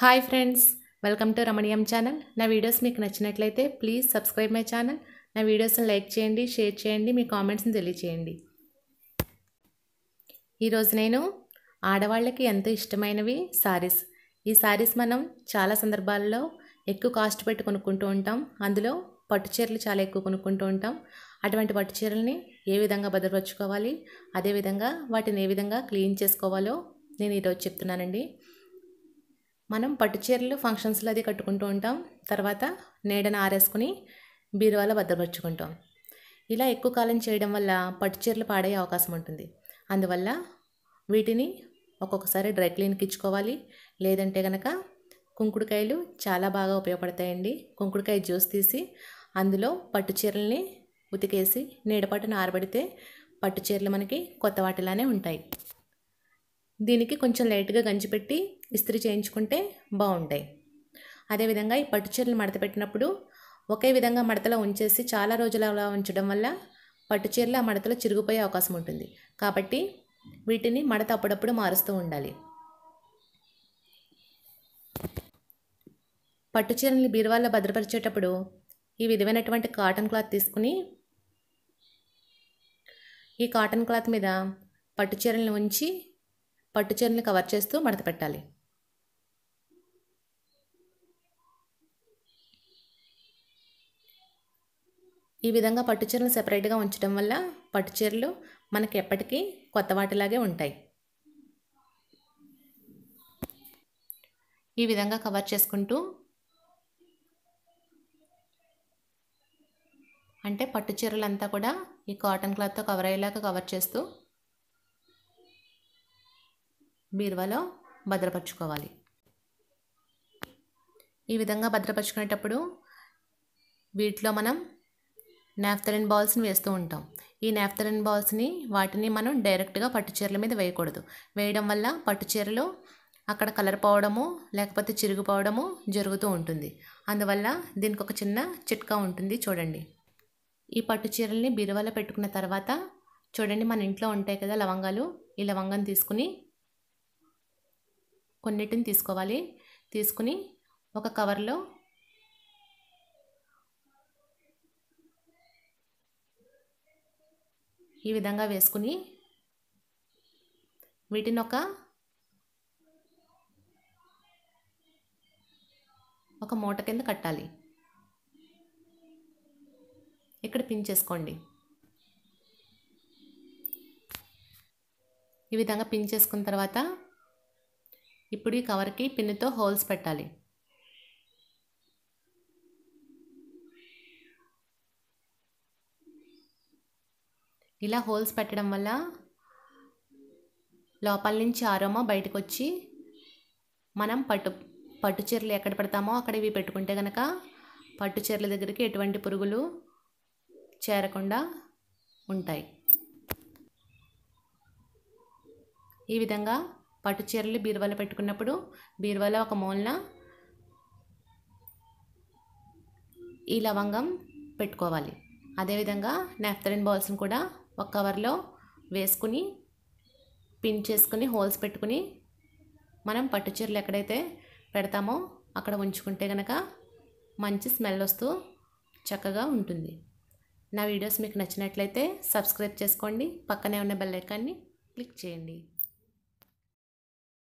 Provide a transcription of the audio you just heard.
hi friends welcome to Ramaneeyam channel నా videos మీకు నచ్చినట్లయితే ప్లీజ్ సబ్స్క్రైబ్ మై ఛానల్ నా వీడియోస్ని లైక్ చేయండి షేర్ చేయండి మీ కామెంట్స్ని తెలియచేయండి ఈరోజు నేను ఆడవాళ్ళకి ఎంతో ఇష్టమైనవి సారీస్ ఈ సారీస్ మనం చాలా సందర్భాల్లో ఎక్కువ కాస్ట్ పెట్టి కొనుక్కుంటూ ఉంటాం అందులో పట్టు చీరలు చాలా ఎక్కువ కొనుక్కుంటూ ఉంటాం అటువంటి పట్టు చీరల్ని ఏ విధంగా భద్రపరచుకోవాలి అదేవిధంగా వాటిని ఏ విధంగా క్లీన్ చేసుకోవాలో నేను ఈరోజు చెప్తున్నానండి మనం పట్టు చీరలు ఫంక్షన్స్లో అది కట్టుకుంటూ ఉంటాం తర్వాత నీడను ఆరేసుకుని బీరువాలో భద్రపరుచుకుంటాం ఇలా ఎక్కువ కాలం చేయడం వల్ల పట్టు చీరలు పాడయ్యే అవకాశం ఉంటుంది అందువల్ల వీటిని ఒక్కొక్కసారి డ్రై క్లీన్కి ఇచ్చుకోవాలి లేదంటే కనుక కుంకుడుకాయలు చాలా బాగా ఉపయోగపడతాయండి కుంకుడుకాయ జ్యూస్ తీసి అందులో పట్టు చీరలని ఉతికేసి నీడపాటును ఆరబడితే పట్టు చీరలు మనకి కొత్త వాటిలానే ఉంటాయి దీనికి కొంచెం లైట్గా గంజి పెట్టి ఇస్త్రీ చేయించుకుంటే బాగుంటాయి అదేవిధంగా ఈ పట్టు చీరలు మడత పెట్టినప్పుడు ఒకే విధంగా మడతలో ఉంచేసి చాలా రోజులు ఉంచడం వల్ల పట్టు చీరలు ఆ మడతలో చిరిగిపోయే అవకాశం ఉంటుంది కాబట్టి వీటిని మడత అప్పుడప్పుడు మారుస్తూ ఉండాలి పట్టు చీరల్ని బీరువాల్లో భద్రపరిచేటప్పుడు ఈ విధమైనటువంటి కాటన్ క్లాత్ తీసుకుని ఈ కాటన్ క్లాత్ మీద పట్టు చీరల్ని ఉంచి పట్టు చీరల్ని కవర్ చేస్తూ మడత పెట్టాలి ఈ విధంగా పట్టుచీరలు సెపరేట్గా ఉంచడం వల్ల పట్టుచీరలు మనకి ఎప్పటికీ కొత్త వాటిలాగే ఉంటాయి ఈ విధంగా కవర్ చేసుకుంటూ అంటే పట్టు అంతా కూడా ఈ కాటన్ క్లాత్తో కవర్ అయ్యేలాగా కవర్ చేస్తూ బీరువాలో భద్రపరుచుకోవాలి ఈ విధంగా భద్రపరుచుకునేటప్పుడు వీటిలో మనం నాఫ్తలిన్ బాల్స్ని వేస్తూ ఉంటాం ఈ నాఫ్తలిన్ బాల్స్ని వాటిని మనం డైరెక్ట్గా పట్టు చీరల మీద వేయకూడదు వేయడం వల్ల పట్టు చీరలు అక్కడ కలర్ పోవడము లేకపోతే చిరిగిపోవడము జరుగుతూ ఉంటుంది అందువల్ల దీనికి ఒక చిన్న చిట్కా ఉంటుంది చూడండి ఈ పట్టు చీరల్ని బీరువాలో పెట్టుకున్న తర్వాత చూడండి మన ఇంట్లో ఉంటాయి కదా లవంగాలు ఈ లవంగం తీసుకుని కొన్నిటిని తీసుకోవాలి తీసుకుని ఒక కవర్లో ఈ విధంగా వేసుకుని వీటిని ఒక ఒక మూట కింద కట్టాలి ఇక్కడ పిన్ ఈ విధంగా పిన్ చేసుకున్న తర్వాత ఇప్పుడు ఈ కవర్కి పిన్నుతో హోల్స్ పెట్టాలి ఇలా హోల్స్ పెట్టడం వల్ల లోపల నుంచి ఆరోమా బయటకు వచ్చి మనం పట్టు పట్టు చీరలు ఎక్కడ పెడతామో అక్కడ ఇవి పెట్టుకుంటే కనుక పట్టు చీరల దగ్గరికి ఎటువంటి పురుగులు చేరకుండా ఉంటాయి ఈ విధంగా పట్టు చీరలు బీరువాలో పెట్టుకున్నప్పుడు బీరువాలో ఒక మూలన ఈ లవంగం పెట్టుకోవాలి అదేవిధంగా నెఫ్తరిన్ బాల్స్ని కూడా ఒక కవర్లో వేసుకుని పిన్ చేసుకుని హోల్స్ పెట్టుకుని మనం పట్టు చీరలు ఎక్కడైతే పెడతామో అక్కడ ఉంచుకుంటే కనుక మంచి స్మెల్ వస్తూ చక్కగా ఉంటుంది నా వీడియోస్ మీకు నచ్చినట్లయితే సబ్స్క్రైబ్ చేసుకోండి పక్కనే ఉన్న బెల్ ఐకాన్ని క్లిక్ చేయండి